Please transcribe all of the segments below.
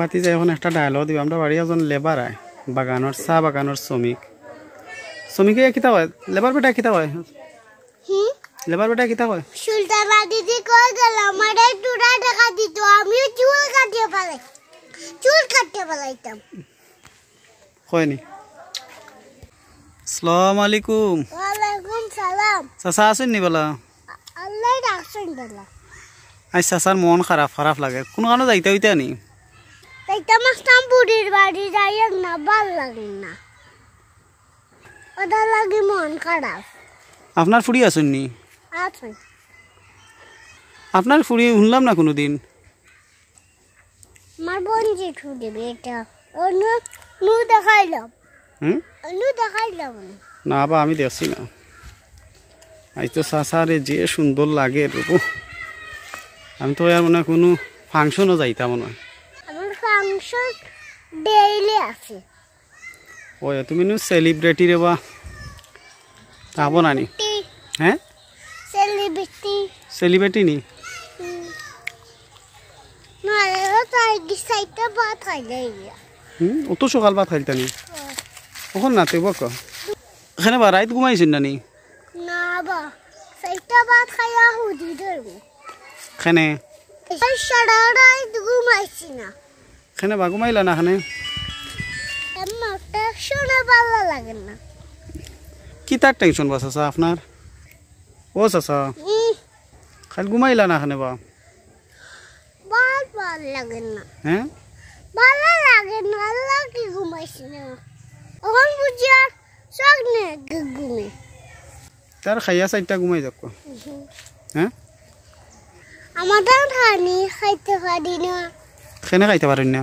বাতি যায় এখন একটা ডায়ালগ দিব আমরা বাড়ি একজন লেবার আয় বাগানোর চা বাগানোর শ্রমিক শ্রমিকে কিতা হয় লেবার বেটা কিতা হয় লেবার বেটা কিতা হয় সুলতানা দিদি কই গেল আমার টুরা টাকা দিত আমিও চুল কাটিয়ে পালাই চুল কাটিয়ে পালাইতাম হয়নি আসসালামু আলাইকুম ওয়া আলাইকুম সালাম চাচা আছেন নি বলা আল্লাহ রাখছেন বলা আই চাচার মন খারাপ খারাপ লাগে কোন কারণে যাইতে হইতে নি এইটা মাস্তাম বুড়ির বাড়ি যাই না ভাল লাগে না ওটা লাগে মন খারাপ আপনার ফুড়ি আসুন নি আপনার ফুড়ি শুনলাম না কোনোদিন আমার বঞ্জি ফুড়ি এটা অন্য নু দেখাইলাম হুম দেখাইলাম না বা আমি দেখছি না আজ তো সাসারে যে সুন্দর লাগে আমি তো আর মনে কোনো ফাংশনও যাইতাম না মাংস ডেইলি আছে ওই তুমি নু সেলিব্রিটি রে বা তাবো নানি হ্যাঁ সেলিব্রিটি সেলিব্রিটি নি নারে তো আগে সাইতে ভাত খাইলে হুম অত সকাল ভাত খাইতানি ওখন নাতে বক এখানে বা রাইত ঘুমাইছেন নানি না বা সাইতে ভাত খাইয়া হুদি ধরবো এখানে সারা রাইত ঘুমাইছি এখানে বাগু মাইলা না এখানে শুনে ভালো লাগে না কি তার টেনশন বা চাচা আপনার ও চাচা খালি ঘুমাইলা না এখানে বা ভালো লাগে না হ্যাঁ ভালো লাগে না আল্লাহ কি ঘুমাইছি না এখন বুঝি আর শখ নেই ঘুমে তার খাইয়া চারটা ঘুমাই যাক হ্যাঁ আমাদের খানি খাইতে পারি না কেনে খাইতে পারেন না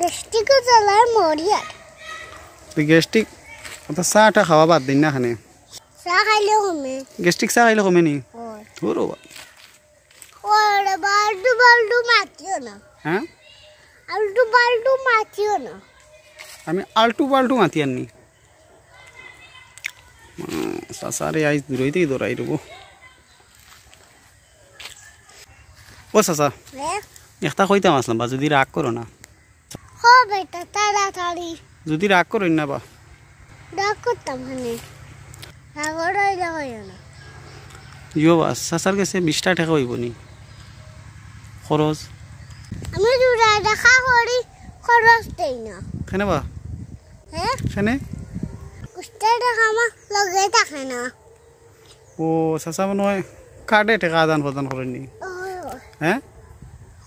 গ্যাস্ট্রিকও জ্বালার মরি আর গ্যাস্ট্রিক তো চাটা খাওয়া বাদ দিন না খানে চা খাইলে কমে গ্যাস্ট্রিক চা খাইলে কমে নি ওর ওরে বাল্ডু বাল্ডু মাতিও না হ্যাঁ আল্টু বাল্টু মাতিও না আমি আল্টু বাল্টু মাতি আননি সাসারে আইস দূরইতেই দৌড়াই রবো ও সাসা একটা কইতাম আসলাম বা যদি রাগ করো না তাড়াতাড়ি যদি রাগ করো না বা রাগ করতাম মানে। ইয়ো বা সাসার কাছে বিশটা টাকা হইব নি খরচ আমি জোড়া দেখা করি খরচ দেই না কেন বা হ্যাঁ কেন কুষ্টাটা আমার লগে থাকে না ও সাসা মনে হয় কার্ডে টাকা আদান প্রদান করেননি হ্যাঁ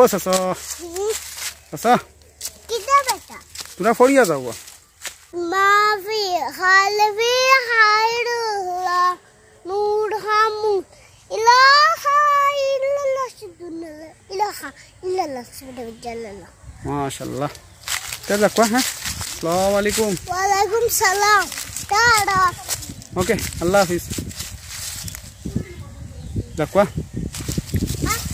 ও সাসা সাসা কিটা বেটা তোরা ফড়িয়া যাও মাভি হালভি হাইরুল্লা নূর হামুদ ইলাহা ইল্লাল্লাহ সুবহানাল্লাহ ইলাহা ইল্লাল্লাহ সুবহানাল্লাহ ما شاء الله تذلك ها السلام عليكم وعليكم السلام تارا اوكي الله حافظ ذلك